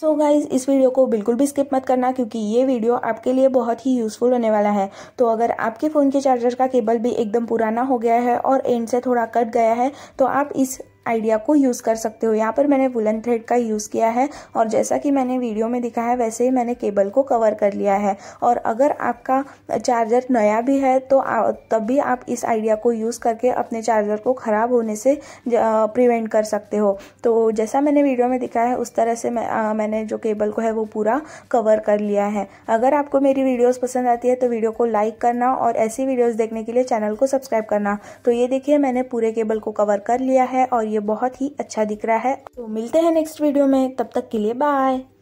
सो so guys इस video को बिल्कुल भी स्किप मत करना क्योंकि ये वीडियो आपके लिए बहुत ही यूज़फुल होने वाला है तो अगर आपके फ़ोन के चार्जर का केबल भी एकदम पुराना हो गया है और एंड से थोड़ा कट गया है तो आप इस आइडिया को यूज़ कर सकते हो यहाँ पर मैंने वुलन थ्रेड का यूज़ किया है और जैसा कि मैंने वीडियो में दिखाया है वैसे ही मैंने केबल को कवर कर लिया है और अगर आपका चार्जर नया भी है तो तब भी आप इस आइडिया को यूज़ करके अपने चार्जर को ख़राब होने से प्रिवेंट कर सकते हो तो जैसा मैंने वीडियो में दिखाया है उस तरह से मैं आ, मैंने जो केबल को है वो पूरा कवर कर लिया है अगर आपको मेरी वीडियोज़ पसंद आती है तो वीडियो को लाइक करना और ऐसी वीडियोज़ देखने के लिए चैनल को सब्सक्राइब करना तो ये देखिए मैंने पूरे केबल को कवर कर लिया है और ये बहुत ही अच्छा दिख रहा है तो मिलते हैं नेक्स्ट वीडियो में तब तक के लिए बाय